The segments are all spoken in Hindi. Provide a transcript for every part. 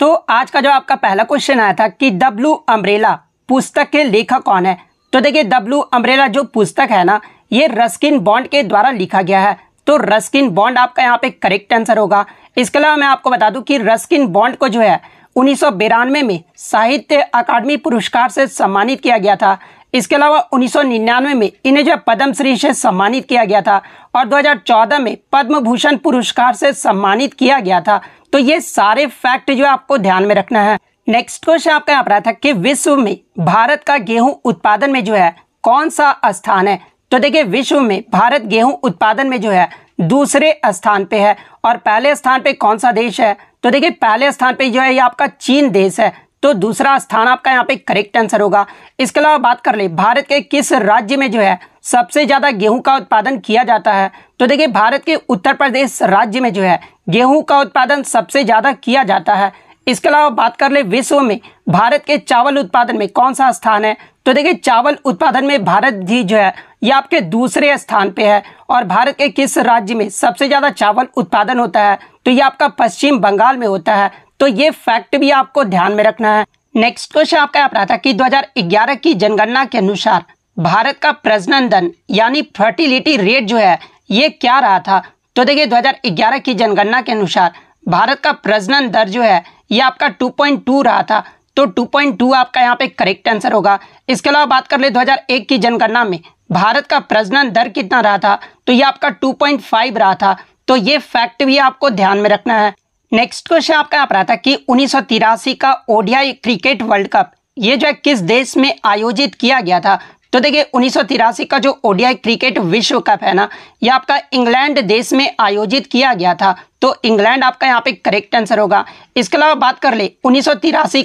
तो आज का जो आपका पहला क्वेश्चन आया था कि डब्लू अम्ब्रेला पुस्तक के लेखक कौन है तो देखिए डब्लू अम्ब्रेला जो पुस्तक है ना ये रस्किन बॉन्ड के द्वारा लिखा गया है तो रस्किन बॉन्ड आपका यहाँ पे करेक्ट आंसर होगा इसके अलावा मैं आपको बता दूं कि रस्किन बॉन्ड को जो है उन्नीस में साहित्य अकादमी पुरस्कार से सम्मानित किया गया था इसके अलावा उन्नीस में इन्हें जो पद्म श्री से सम्मानित किया गया था और 2014 में पद्म भूषण पुरस्कार से सम्मानित किया गया था तो ये सारे फैक्ट जो आपको ध्यान में रखना है नेक्स्ट क्वेश्चन आपका यहाँ पर आया था कि विश्व में भारत का गेहूं उत्पादन में जो है कौन सा स्थान है तो देखिए विश्व में भारत गेहूं उत्पादन में जो है दूसरे स्थान पे है और पहले स्थान पे कौन सा देश है तो देखिए पहले स्थान पे जो है ये आपका चीन देश है तो दूसरा स्थान आपका यहाँ पे करेक्ट आंसर होगा इसके अलावा बात कर ले भारत के किस राज्य में जो है सबसे ज़्यादा गेहूं का उत्पादन किया जाता है तो देखिए भारत के उत्तर प्रदेश राज्य में जो है गेहूं का उत्पादन सबसे ज़्यादा किया जाता है इसके अलावा बात कर ले विश्व में भारत के चावल उत्पादन में कौन सा स्थान है तो देखिए चावल उत्पादन में भारत भी जो है ये आपके दूसरे स्थान पे है और भारत के किस राज्य में सबसे ज़्यादा चावल उत्पादन होता है तो ये आपका पश्चिम बंगाल में होता है तो ये फैक्ट भी आपको ध्यान में रखना है नेक्स्ट क्वेश्चन आपका आप रहा था कि 2011 की जनगणना के अनुसार भारत का प्रजनन दन यानी फर्टिलिटी रेट जो है ये क्या रहा था तो देखिए 2011 की जनगणना के अनुसार भारत का प्रजनन दर जो है ये आपका 2.2 रहा था तो 2.2 आपका यहाँ पे करेक्ट आंसर होगा इसके अलावा बात कर ले 2001 की जनगणना में भारत का प्रजनन दर कितना रहा था तो ये आपका 2.5 रहा था तो ये फैक्ट भी आपको ध्यान में रखना है नेक्स्ट क्वेश्चन आपका आप रहा था कि उन्नीस का ओडीआई क्रिकेट वर्ल्ड कप ये जो है किस देश में आयोजित किया गया था तो देखिए उन्नीस का जो ओडीआई क्रिकेट विश्व कप है ना ये आपका इंग्लैंड देश में आयोजित किया गया था तो इंग्लैंड आपका यहाँ पे करेक्ट आंसर होगा इसके अलावा बात कर ले उन्नीस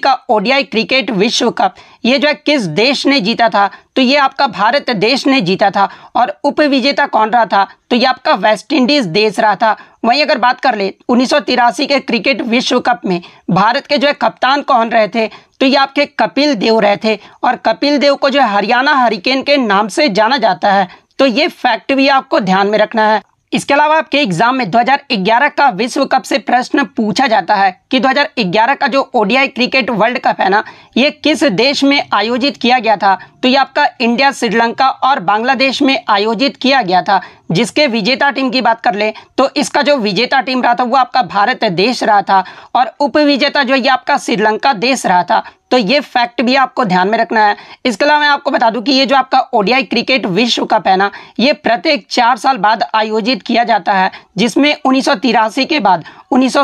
का ओडीआई क्रिकेट विश्व कप ये जो है किस देश ने जीता था तो ये आपका भारत देश ने जीता था और उप विजेता कौन रहा था तो ये आपका वेस्ट इंडीज देश रहा था वहीं अगर बात कर ले उन्नीस के क्रिकेट विश्व कप में भारत के जो है कप्तान कौन रहे थे तो ये आपके कपिल देव रहे थे और कपिल देव को जो है हरियाणा हरिकेन के नाम से जाना जाता है तो ये फैक्ट भी आपको ध्यान में रखना है इसके अलावा आपके एग्जाम में 2011 का विश्व कप से प्रश्न पूछा जाता है कि 2011 का जो ओडीआई क्रिकेट वर्ल्ड कप है ना ये किस देश में आयोजित किया गया था तो ये आपका इंडिया श्रीलंका और बांग्लादेश में आयोजित किया गया था जिसके विजेता टीम की बात कर ले तो इसका जो विजेता टीम रहा था वो आपका भारत देश रहा था और विजेता जो ये आपका श्रीलंका देश रहा था तो ये फैक्ट भी आपको ध्यान में रखना है इसके अलावा मैं आपको बता दूं कि ये जो आपका ओडीआई क्रिकेट विश्व कप है ना ये प्रत्येक चार साल बाद आयोजित किया जाता है जिसमें उन्नीस के बाद उन्नीस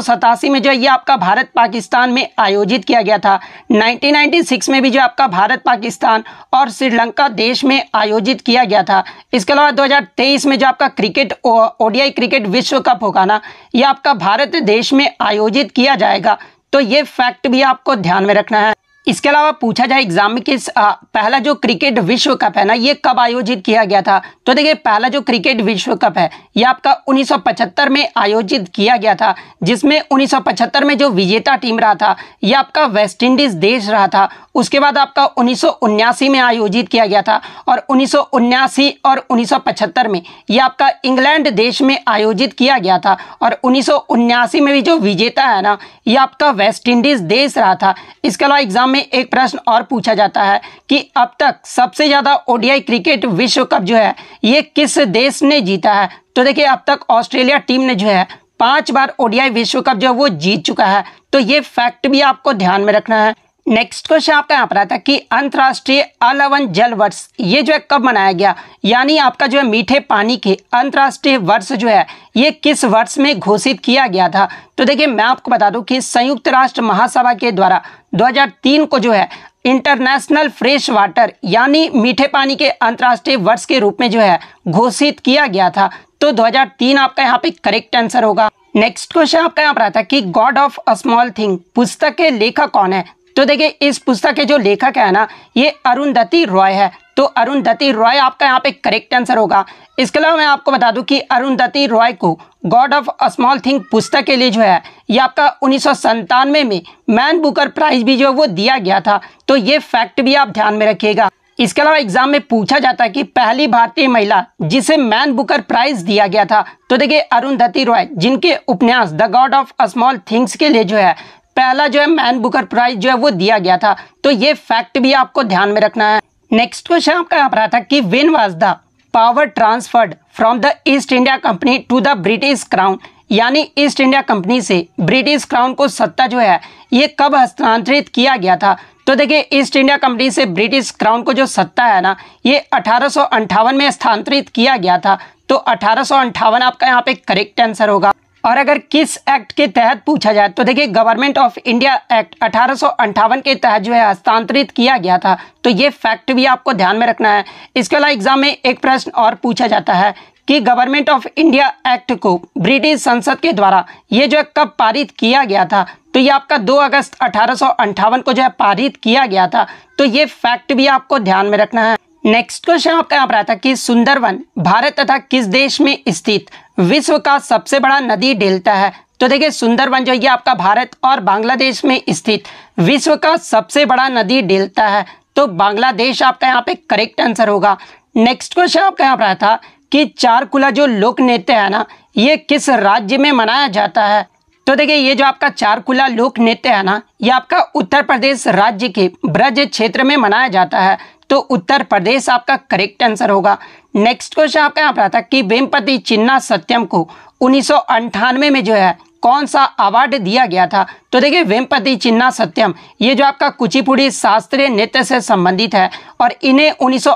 में जो ये आपका भारत पाकिस्तान में आयोजित किया गया था 1996 में भी जो आपका भारत पाकिस्तान और श्रीलंका देश में आयोजित किया गया था इसके अलावा दो में जो आपका क्रिकेट ओडीआई क्रिकेट विश्व कप होगा ना ये आपका भारत देश में आयोजित किया जाएगा तो ये फैक्ट भी आपको ध्यान में रखना है इसके अलावा पूछा जाए एग्जाम में कि पहला जो क्रिकेट विश्व कप है ना ये कब आयोजित किया गया था तो देखिए पहला जो क्रिकेट विश्व कप है ये आपका 1975 में आयोजित किया गया था जिसमें 1975 में जो विजेता टीम रहा था ये आपका वेस्ट इंडीज देश रहा था उसके बाद आपका उन्नीस में आयोजित किया गया था और उन्नीस और उन्नीस में ये आपका इंग्लैंड देश में आयोजित किया गया था और उन्नीस में भी जो विजेता है ना ये आपका वेस्ट इंडीज देश रहा था इसके अलावा एग्जाम में एक प्रश्न और पूछा जाता है कि अब तक सबसे ज़्यादा ओडीआई क्रिकेट विश्व कप जो है ये किस देश ने जीता है तो देखिए अब तक ऑस्ट्रेलिया टीम ने जो है पांच बार ओडीआई विश्व कप जो है वो जीत चुका है तो ये फैक्ट भी आपको ध्यान में रखना है नेक्स्ट क्वेश्चन आपका यहाँ पर आता है कि अंतर्राष्ट्रीय अलवन जल वर्ष ये जो है कब मनाया गया यानी आपका जो है मीठे पानी के अंतर्राष्ट्रीय वर्ष जो है ये किस वर्ष में घोषित किया गया था तो देखिए मैं आपको बता दूं कि संयुक्त राष्ट्र महासभा के द्वारा 2003 को जो है इंटरनेशनल फ्रेश वाटर यानी मीठे पानी के अंतर्राष्ट्रीय वर्ष के रूप में जो है घोषित किया गया था तो दो आपका यहाँ पे करेक्ट आंसर होगा नेक्स्ट क्वेश्चन आपका यहाँ पर आता है कि God of a small thing पुस्तक के लेखक कौन है तो देखिए इस पुस्तक के जो लेखक है ना ये अरुंधति रॉय है तो अरुंधति रॉय आपका यहाँ पे करेक्ट आंसर होगा इसके अलावा मैं आपको बता दूं कि अरुंधति रॉय को God of a small thing पुस्तक के लिए जो है ये आपका उन्नीस में मैन बुकर प्राइज भी जो है वो दिया गया था तो ये फैक्ट भी आप ध्यान में रखिएगा इसके अलावा एग्जाम में पूछा जाता है कि पहली भारतीय महिला जिसे मैन बुकर प्राइज दिया गया था तो देखिए अरुंधति रॉय जिनके उपन्यास the God of a small things के लिए जो है पहला जो है मैन बुकर प्राइज जो है वो दिया गया था तो ये फैक्ट भी आपको ध्यान में रखना है नेक्स्ट क्वेश्चन आपका यहाँ पर आया था कि when was the power transferred from the East India Company to the British Crown यानी ईस्ट इंडिया कंपनी से ब्रिटिश क्राउन को सत्ता जो है ये कब हस्तांतरित किया गया था तो देखिए ईस्ट इंडिया कंपनी से ब्रिटिश क्राउन को जो सत्ता है ना ये अठारह में स्थानांतरित किया गया था तो अठारह आपका यहाँ पे करेक्ट आंसर होगा और अगर किस एक्ट के तहत पूछा जाए तो देखिए गवर्नमेंट ऑफ इंडिया एक्ट अठारह के तहत जो है हस्तांतरित किया गया था तो ये फैक्ट भी आपको ध्यान में रखना है इसके अलावा एग्जाम में एक प्रश्न और पूछा जाता है कि गवर्नमेंट ऑफ इंडिया एक्ट को ब्रिटिश संसद के द्वारा ये जो है कब पारित किया गया था तो ये आपका 2 अगस्त अठारह को जो है पारित किया गया था तो ये फैक्ट भी आपको ध्यान में रखना है नेक्स्ट क्वेश्चन आपका यहाँ पर था कि सुंदरवन भारत तथा किस देश में स्थित विश्व का सबसे बड़ा नदी डेल्टा है तो देखिए सुंदरबन जो ये आपका भारत और बांग्लादेश में स्थित विश्व का सबसे बड़ा नदी डेल्टा है तो बांग्लादेश आपका यहाँ पे करेक्ट आंसर होगा नेक्स्ट क्वेश्चन आपका यहाँ पर था कि चारकुला जो लोक नृत्य है ना ये किस राज्य में मनाया जाता है तो देखिए ये जो आपका चारकुला लोक नृत्य है ना ये आपका उत्तर प्रदेश राज्य के ब्रज क्षेत्र में मनाया जाता है तो उत्तर प्रदेश आपका करेक्ट आंसर होगा नेक्स्ट क्वेश्चन आपका यहाँ पर आता कि वेमपति चिन्ना सत्यम को उन्नीस में जो है कौन सा अवार्ड दिया गया था तो देखिए वेमपति चिन्ना सत्यम ये जो आपका कुचिपुड़ी शास्त्रीय नृत्य से संबंधित है और इन्हें उन्नीस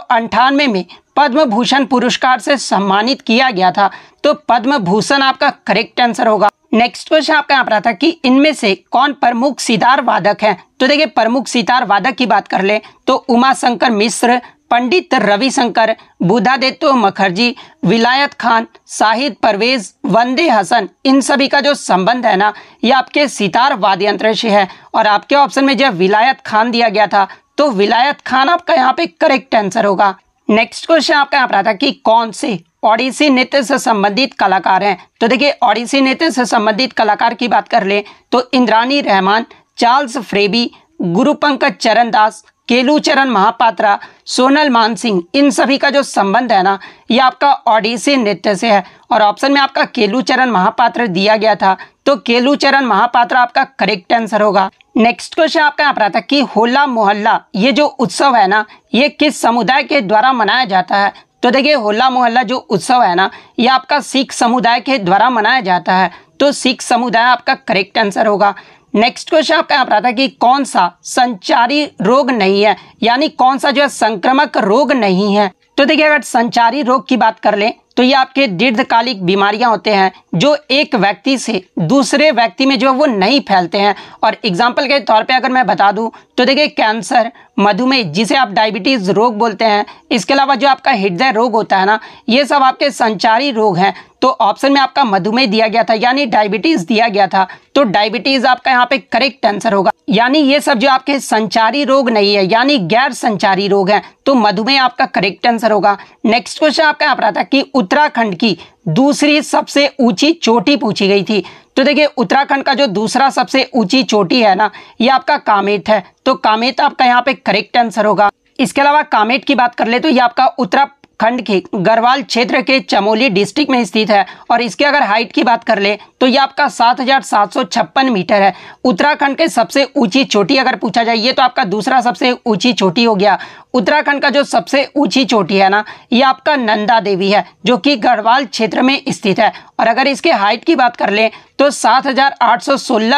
में पद्म भूषण पुरस्कार से सम्मानित किया गया था तो पद्म भूषण आपका करेक्ट आंसर होगा नेक्स्ट क्वेश्चन आपका यहाँ पर आता कि इनमें से कौन प्रमुख सितार वादक है तो देखिए प्रमुख सितार वादक की बात कर ले तो उमाशंकर मिश्र पंडित रविशंकर बुधादित्य मुखर्जी विलायत खान शाहिद परवेज वंदे हसन इन सभी का जो संबंध है ना ये आपके सितार वाद यंत्र से है और आपके ऑप्शन में जब विलायत खान दिया गया था तो विलायत खान आपका यहाँ पे करेक्ट आंसर होगा नेक्स्ट क्वेश्चन आपका यहाँ पर आता कि कौन से ओडिसी नृत्य से संबंधित कलाकार हैं तो देखिए ओडिसी नृत्य से संबंधित कलाकार की बात कर ले तो इंद्रानी रहमान चार्ल्स फ्रेबी गुरु पंकज चरण दास केलूचरण महापात्रा सोनल मान सिंह इन सभी का जो संबंध है ना ये आपका ओडिसी नृत्य से है और ऑप्शन में आपका केलूचरण महापात्र दिया गया था तो केलूचरण महापात्र आपका करेक्ट आंसर होगा नेक्स्ट क्वेश्चन आपका यहाँ पर आता कि होला मोहल्ला ये जो उत्सव है ना ये किस समुदाय के द्वारा मनाया जाता है तो देखिए होला मोहल्ला जो उत्सव है ना ये आपका सिख समुदाय के द्वारा मनाया जाता है तो सिख समुदाय आपका करेक्ट आंसर होगा नेक्स्ट क्वेश्चन आपका यहाँ पर आता है कि कौन सा संचारी रोग नहीं है यानी कौन सा जो है संक्रमक रोग नहीं है तो देखिए अगर संचारी रोग की बात कर ले तो ये आपके दीर्घकालिक बीमारियां होते हैं जो एक व्यक्ति से दूसरे व्यक्ति में जो है वो नहीं फैलते हैं और एग्जाम्पल के तौर पे अगर मैं बता दूं तो देखिए कैंसर मधुमेह जिसे आप डायबिटीज़ रोग बोलते हैं इसके अलावा जो आपका हृदय रोग होता है ना ये सब आपके संचारी रोग हैं तो ऑप्शन में आपका मधुमेह दिया गया था यानी डायबिटीज़ दिया गया था तो डायबिटीज़ आपका यहाँ पे करेक्ट आंसर होगा यानी ये सब जो आपके संचारी रोग नहीं है यानी गैर संचारी रोग है तो मधुमेह आपका करेक्ट आंसर होगा नेक्स्ट क्वेश्चन आपका यहाँ पर आता कि उत्तराखंड की दूसरी सबसे ऊंची चोटी पूछी गई थी तो देखिए उत्तराखंड का जो दूसरा सबसे ऊंची चोटी है ना ये आपका कामेट है तो कामेट आपका यहाँ पे करेक्ट आंसर होगा इसके अलावा कामेट की बात कर ले तो ये आपका उत्तरा खंड की गढ़वाल क्षेत्र के चमोली डिस्ट्रिक्ट में स्थित है और इसके अगर हाइट की बात कर ले तो ये आपका सात हजार सात सौ छप्पन मीटर है उत्तराखंड के सबसे ऊंची चोटी अगर पूछा जाए ये तो आपका दूसरा सबसे ऊंची चोटी हो गया उत्तराखंड का जो सबसे ऊंची चोटी है ना ये आपका नंदा देवी है जो कि गढ़वाल क्षेत्र में स्थित है और अगर इसके हाइट की बात कर ले तो सात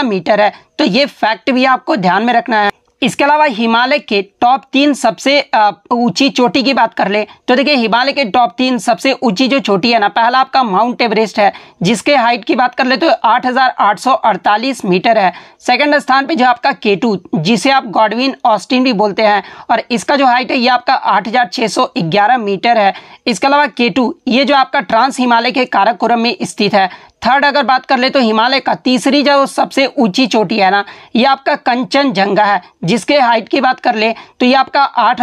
मीटर है तो ये फैक्ट भी आपको ध्यान में रखना है इसके अलावा हिमालय के टॉप तीन सबसे ऊंची चोटी की बात कर ले तो देखिए हिमालय के टॉप तीन सबसे ऊंची जो चोटी है ना पहला आपका माउंट एवरेस्ट है जिसके हाइट की बात कर ले तो 8,848 मीटर है सेकंड स्थान पे जो आपका केटू जिसे आप गॉडविन ऑस्टिन भी बोलते हैं और इसका जो हाइट है ये आपका आठ मीटर है इसके अलावा केटू ये जो आपका ट्रांस हिमालय के काराकोरम में स्थित है थर्ड अगर बात कर ले तो हिमालय का तीसरी जो सबसे ऊंची चोटी है ना ये आपका कंचनजंगा है जिसके हाइट की बात कर ले तो ये आपका आठ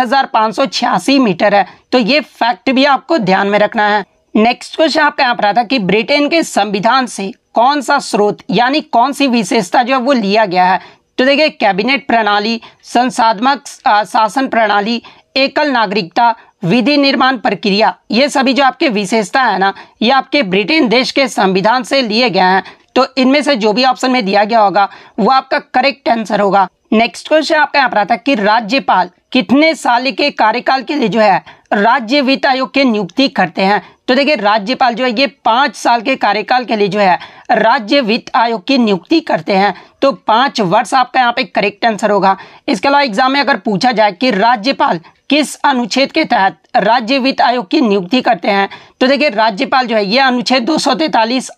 मीटर है तो ये फैक्ट भी आपको ध्यान में रखना है नेक्स्ट क्वेश्चन आपका यहाँ पर आता कि ब्रिटेन के संविधान से कौन सा स्रोत यानी कौन सी विशेषता जो है वो लिया गया है तो देखिए कैबिनेट प्रणाली संसाधमक शासन प्रणाली एकल नागरिकता विधि निर्माण प्रक्रिया ये सभी जो आपके विशेषता है ना ये आपके ब्रिटेन देश के संविधान से लिए गए हैं तो इनमें से जो भी ऑप्शन में दिया गया होगा वो आपका करेक्ट आंसर होगा नेक्स्ट क्वेश्चन आपका यहाँ पर आता है कि राज्यपाल कितने साल के कार्यकाल के लिए जो है राज्य वित्त आयोग के नियुक्ति करते हैं तो देखिए राज्यपाल जो है ये पांच साल के कार्यकाल के लिए जो है राज्य वित्त आयोग की नियुक्ति करते हैं तो पांच वर्ष आपका यहाँ पे करेक्ट आंसर होगा इसके अलावा एग्जाम में अगर पूछा जाए कि राज्यपाल किस अनुच्छेद के तहत राज्य वित्त आयोग की नियुक्ति करते हैं तो देखिए राज्यपाल जो है ये अनुच्छेद दो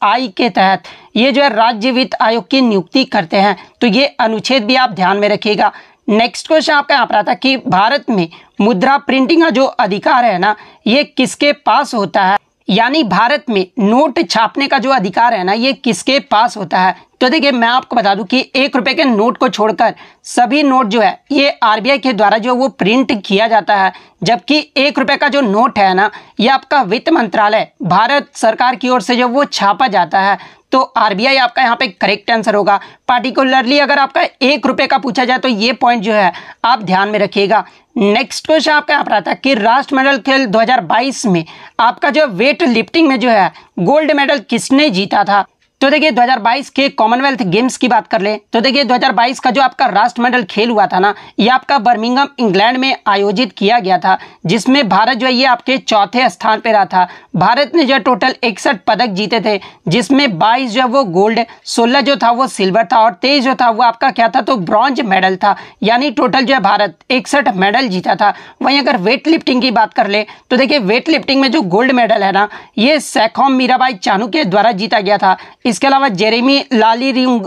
आई के तहत ये जो है राज्य वित्त आयोग की नियुक्ति करते हैं तो ये अनुच्छेद भी आप ध्यान में रखिएगा नेक्स्ट क्वेश्चन आपका यहाँ पर आता कि भारत में मुद्रा प्रिंटिंग का जो अधिकार है ना ये किसके पास होता है यानी भारत में नोट छापने का जो अधिकार है ना ये किसके पास होता है तो देखिए मैं आपको बता दूं कि एक रुपए के नोट को छोड़कर सभी नोट जो है ये आरबीआई के द्वारा जो वो प्रिंट किया जाता है जबकि एक रुपए का जो नोट है ना ये आपका वित्त मंत्रालय भारत सरकार की ओर से जो वो छापा जाता है तो आरबीआई आपका यहाँ पे करेक्ट आंसर होगा पार्टिकुलरली अगर आपका एक रुपए का पूछा जाए तो ये पॉइंट जो है आप ध्यान में रखिएगा नेक्स्ट क्वेश्चन आपका यहाँ पर आता है कि राष्ट्रमंडल खेल 2022 में आपका जो वेट लिफ्टिंग में जो है गोल्ड मेडल किसने जीता था तो देखिए 2022 के कॉमनवेल्थ गेम्स की बात कर ले तो देखिए 2022 का जो आपका राष्ट्रमंडल खेल हुआ था ना ये आपका बर्मिंगम इंग्लैंड में आयोजित किया गया था जिसमें भारत जो है ये आपके चौथे स्थान पर रहा था भारत ने जो टोटल इकसठ पदक जीते थे जिसमें बाईस जो है वो गोल्ड सोलह जो था वो सिल्वर था और तेईस जो था वो आपका क्या था तो ब्रॉन्ज मेडल था यानी टोटल जो है भारत इकसठ मेडल जीता था वहीं अगर वेट लिफ्टिंग की बात कर ले तो देखिये वेट लिफ्टिंग में जो गोल्ड मेडल है ना ये सैखोम मीराबाई चानू के द्वारा जीता गया था इसके अलावा जेरेमी लाली रिंग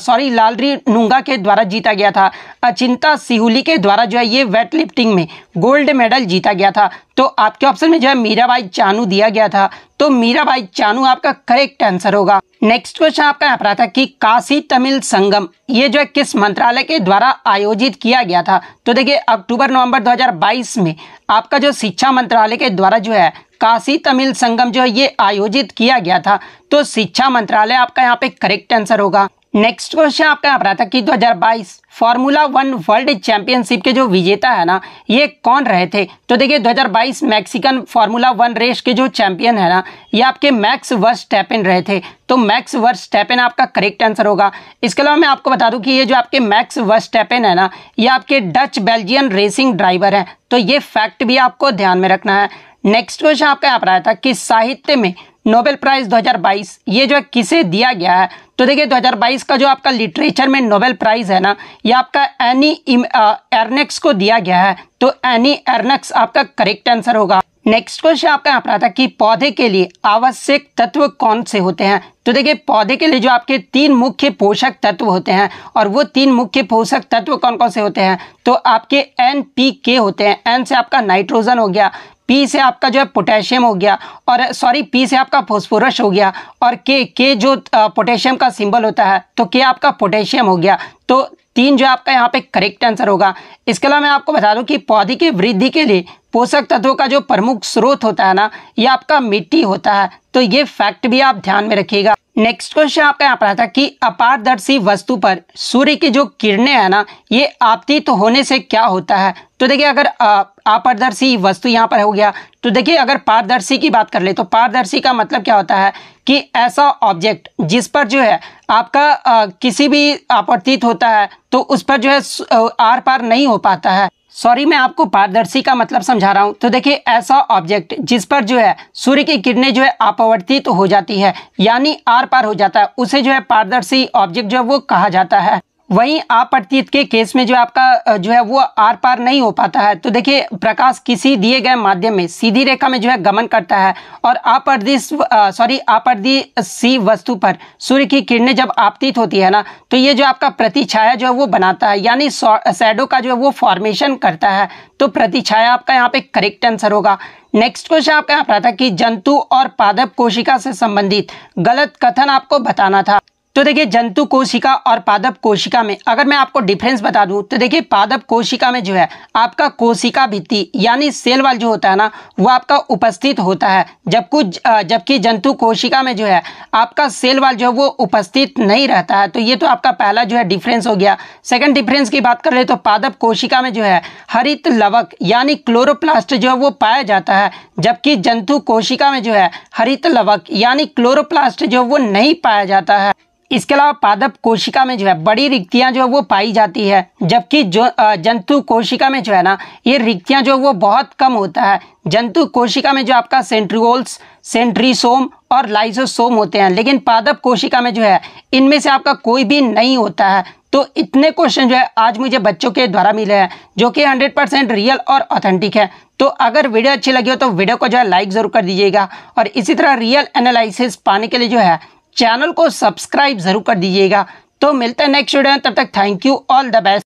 सॉरी लालरी नुंगा के द्वारा जीता गया था अचिंता सिहुली के द्वारा जो है ये वेट लिफ्टिंग में गोल्ड मेडल जीता गया था तो आपके ऑप्शन में जो है मीराबाई चानू दिया गया था तो मीराबाई चानू आपका करेक्ट आंसर होगा नेक्स्ट क्वेश्चन आपका यहाँ पर आता कि काशी तमिल संगम ये जो है किस मंत्रालय के द्वारा आयोजित किया गया था तो देखिए अक्टूबर नवंबर 2022 में आपका जो शिक्षा मंत्रालय के द्वारा जो है काशी तमिल संगम जो है ये आयोजित किया गया था तो शिक्षा मंत्रालय आपका यहाँ पे करेक्ट आंसर होगा नेक्स्ट क्वेश्चन आपका यहाँ पर आता कि 2022 फॉर्मूला वन वर्ल्ड चैंपियनशिप के जो विजेता है ना ये कौन रहे थे तो देखिए 2022 मैक्सिकन फॉर्मूला वन रेस के जो चैंपियन है ना ये आपके मैक्स वर्स टैपिन रहे थे तो मैक्स वर्स टैपिन आपका करेक्ट आंसर होगा इसके अलावा मैं आपको बता दूं कि ये जो आपके मैक्स वर्ष टैपिन है ना ये आपके डच बेल्जियन रेसिंग ड्राइवर हैं तो ये फैक्ट भी आपको ध्यान में रखना है नेक्स्ट क्वेश्चन आपका यहाँ पर आया था कि साहित्य में नोबेल प्राइज 2022 ये जो है किसे दिया गया है तो देखिए 2022 का जो आपका लिटरेचर में नोबेल प्राइज है ना ये आपका एनी एर्नेक्स को दिया गया है तो एनी एर्नेक्स आपका करेक्ट आंसर होगा नेक्स्ट क्वेश्चन आपका यहाँ पर आता है कि पौधे के लिए आवश्यक तत्व कौन से होते हैं तो देखिए पौधे के लिए जो आपके तीन मुख्य पोषक तत्व होते हैं और वो तीन मुख्य पोषक तत्व कौन कौन से होते हैं तो आपके एन पी के होते हैं एन से आपका नाइट्रोजन हो गया पी से आपका जो है पोटेशियम हो गया और सॉरी पी से आपका फोस्फोरस हो गया और के के जो पोटेशियम का सिंबल होता है तो के आपका पोटेशियम हो गया तो तीन जो आपका यहाँ पे करेक्ट आंसर होगा इसके अलावा मैं आपको बता दूं कि पौधे की वृद्धि के लिए पोषक तत्वों का जो प्रमुख स्रोत होता है ना ये आपका मिट्टी होता है तो ये फैक्ट भी आप ध्यान में रखिएगा नेक्स्ट क्वेश्चन आपका यहाँ पर आता कि अपारदर्शी वस्तु पर सूर्य की जो किरणें है ना ये आपतित होने से क्या होता है तो देखिए अगर अपारदर्शी वस्तु यहाँ पर हो गया तो देखिए अगर पारदर्शी की बात कर ले तो पारदर्शी का मतलब क्या होता है कि ऐसा ऑब्जेक्ट जिस पर जो है आपका आ, किसी भी आपतित होता है तो उस पर जो है आर पार नहीं हो पाता है सॉरी मैं आपको पारदर्शी का मतलब समझा रहा हूँ तो देखिए ऐसा ऑब्जेक्ट जिस पर जो है सूर्य की किरणें जो है अपवर्तित तो हो जाती है यानी आर पार हो जाता है उसे जो है पारदर्शी ऑब्जेक्ट जो है वो कहा जाता है वहीं प्रतीत के केस में जो आपका जो है वो आर पार नहीं हो पाता है तो देखिए प्रकाश किसी दिए गए माध्यम में सीधी रेखा में जो है गमन करता है और आप सॉरी आपदी सी वस्तु पर सूर्य की किरणें जब आपतीत होती है ना तो ये जो आपका प्रतिछाया जो है वो बनाता है यानी सैडो का जो है वो फॉर्मेशन करता है तो प्रतिछाया आपका यहाँ पे करेक्ट आंसर होगा नेक्स्ट क्वेश्चन आपका यहाँ पर था कि जंतु और पादप कोशिका से संबंधित गलत कथन आपको बताना था तो देखिए जंतु कोशिका और पादप कोशिका में अगर मैं आपको डिफरेंस बता दूं तो देखिए पादप कोशिका में जो है आपका कोशिका भित्ति यानी सेल वाल जो होता है ना वो आपका उपस्थित होता है जब कुछ जबकि जंतु कोशिका में जो है आपका सेल वाल जो है वो उपस्थित नहीं रहता है तो ये तो आपका पहला जो है डिफरेंस हो गया सेकेंड डिफरेंस की बात कर ले तो पादप कोशिका में जो है हरित लवक यानी क्लोरोप्लास्ट जो है वो पाया जाता है जबकि जंतु कोशिका में जो है हरित लवक यानी क्लोरोप्लास्ट जो है वो नहीं पाया जाता है इसके अलावा पादप कोशिका में जो है बड़ी रिक्तियां जो है वो पाई जाती है जबकि जो जंतु कोशिका में जो है ना ये रिक्तियां जो वो बहुत कम होता है जंतु कोशिका में जो आपका सेंट्रियोल्स सेंट्रीसोम और लाइसोसोम होते हैं लेकिन पादप कोशिका में जो है इनमें से आपका कोई भी नहीं होता है तो इतने क्वेश्चन जो है आज मुझे बच्चों के द्वारा मिले हैं जो कि 100 परसेंट रियल और ऑथेंटिक है तो अगर वीडियो अच्छी लगी हो तो वीडियो को जो है लाइक ज़रूर कर दीजिएगा और इसी तरह रियल एनालिसिस पाने के लिए जो है चैनल को सब्सक्राइब ज़रूर कर दीजिएगा तो मिलते हैं नेक्स्ट वीडियो में तब तक thank you all the best